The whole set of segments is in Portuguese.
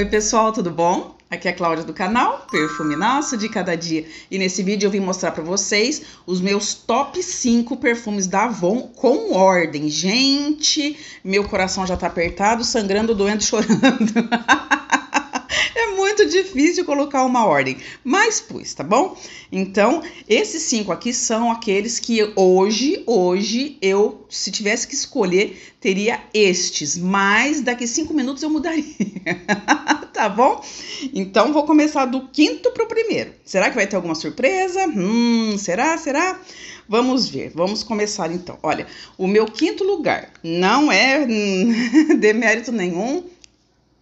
Oi pessoal, tudo bom? Aqui é a Cláudia do canal Perfume Nosso de Cada Dia e nesse vídeo eu vim mostrar para vocês os meus top 5 perfumes da Avon com ordem. Gente, meu coração já tá apertado, sangrando, doendo, chorando. É muito difícil colocar uma ordem, mas pus, tá bom? Então, esses cinco aqui são aqueles que hoje, hoje eu, se tivesse que escolher, teria estes, mas daqui cinco minutos eu mudaria, tá bom? Então, vou começar do quinto para o primeiro. Será que vai ter alguma surpresa? Hum, será, será? Vamos ver, vamos começar então. Olha, o meu quinto lugar não é hum, demérito nenhum,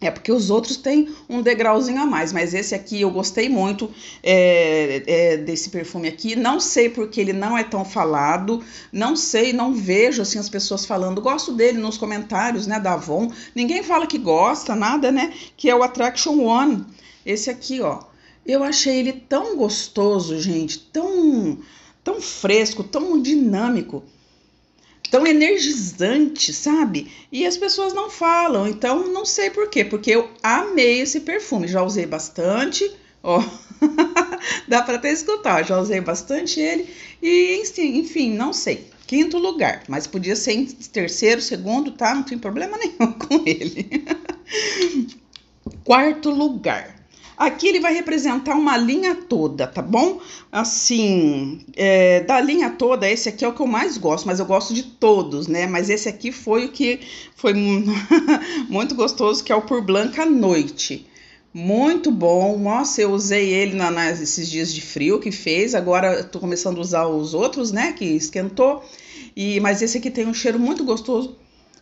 é porque os outros têm um degrauzinho a mais, mas esse aqui eu gostei muito é, é, desse perfume aqui. Não sei porque ele não é tão falado, não sei, não vejo assim as pessoas falando. Gosto dele nos comentários, né, da Avon. Ninguém fala que gosta, nada, né? Que é o Attraction One. Esse aqui, ó. Eu achei ele tão gostoso, gente, tão tão fresco, tão dinâmico tão energizante, sabe? E as pessoas não falam, então não sei por quê, porque eu amei esse perfume, já usei bastante, ó. Dá para até escutar, já usei bastante ele e enfim, não sei. Quinto lugar, mas podia ser em terceiro, segundo, tá? Não tem problema nenhum com ele. Quarto lugar, Aqui ele vai representar uma linha toda, tá bom? Assim, é, da linha toda, esse aqui é o que eu mais gosto, mas eu gosto de todos, né? Mas esse aqui foi o que foi muito gostoso, que é o Por Blanca Noite. Muito bom, nossa, eu usei ele na, nesses dias de frio que fez, agora tô começando a usar os outros, né, que esquentou, e mas esse aqui tem um cheiro muito gostoso,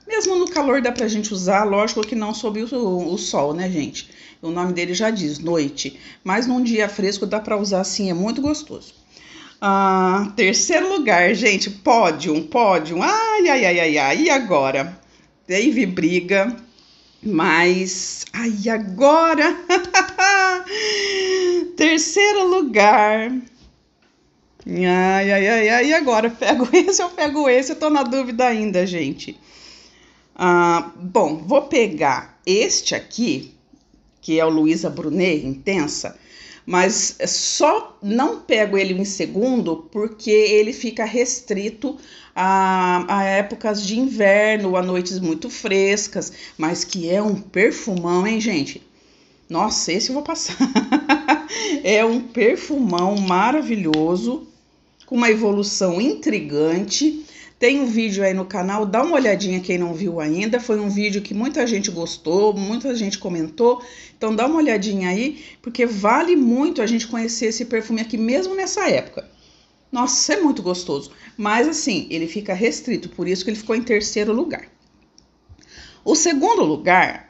mesmo no calor dá pra gente usar, lógico que não sob o, o sol, né, gente? O nome dele já diz, noite. Mas num dia fresco dá pra usar sim, é muito gostoso. Ah, terceiro lugar, gente, pódio, pódio. Ai, ai, ai, ai, ai. E agora? Teve briga, mas. Ai, agora! terceiro lugar. Ai, ai, ai, ai, e agora? Pego esse, ou pego esse, eu tô na dúvida ainda, gente. Ah, bom, vou pegar este aqui, que é o Luísa Brunet, intensa, mas só não pego ele em segundo porque ele fica restrito a, a, épocas de inverno, a noites muito frescas, mas que é um perfumão, hein, gente? Nossa, esse eu vou passar. é um perfumão maravilhoso, com uma evolução intrigante. Tem um vídeo aí no canal, dá uma olhadinha quem não viu ainda. Foi um vídeo que muita gente gostou, muita gente comentou. Então dá uma olhadinha aí, porque vale muito a gente conhecer esse perfume aqui mesmo nessa época. Nossa, é muito gostoso. Mas assim, ele fica restrito, por isso que ele ficou em terceiro lugar. O segundo lugar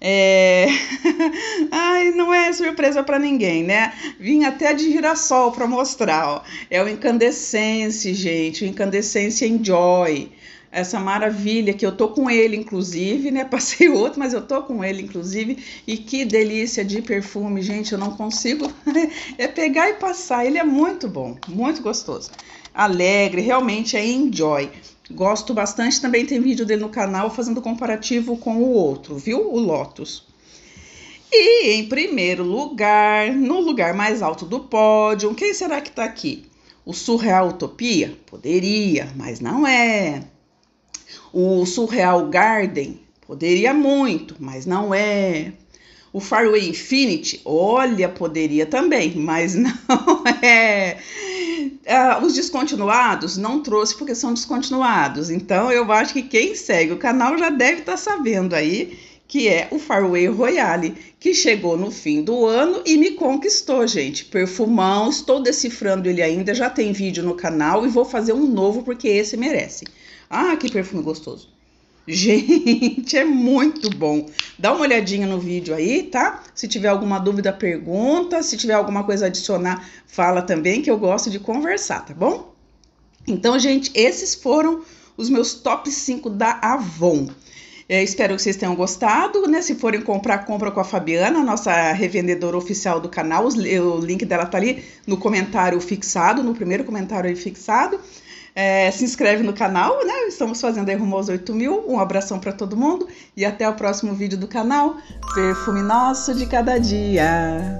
é... Ai, não é surpresa para ninguém, né? Vim até de girassol para mostrar. Ó. É o incandescente, gente. O incandescente Enjoy essa maravilha que eu tô com ele inclusive, né? Passei outro, mas eu tô com ele inclusive e que delícia de perfume, gente, eu não consigo é pegar e passar. Ele é muito bom, muito gostoso. Alegre, realmente é enjoy. Gosto bastante, também tem vídeo dele no canal fazendo comparativo com o outro, viu? O Lotus. E em primeiro lugar, no lugar mais alto do pódio, quem será que está aqui? O Surreal Utopia? Poderia, mas não é. O Surreal Garden? Poderia muito, mas não é. O Faraway Infinity? Olha, poderia também, mas não é. Uh, os descontinuados não trouxe porque são descontinuados. Então eu acho que quem segue o canal já deve estar tá sabendo aí que é o Farway Royale, que chegou no fim do ano e me conquistou, gente. Perfumão, estou decifrando ele ainda, já tem vídeo no canal e vou fazer um novo porque esse merece. Ah, que perfume gostoso. Gente, é muito bom. Dá uma olhadinha no vídeo aí, tá? Se tiver alguma dúvida, pergunta. Se tiver alguma coisa a adicionar, fala também, que eu gosto de conversar, tá bom? Então, gente, esses foram os meus top 5 da Avon. É, espero que vocês tenham gostado, né? Se forem comprar, compra com a Fabiana, nossa revendedora oficial do canal. O link dela tá ali no comentário fixado, no primeiro comentário aí fixado. É, se inscreve no canal, né? Estamos fazendo aí rumo aos 8 mil. Um abração para todo mundo e até o próximo vídeo do canal. Perfume nosso de cada dia.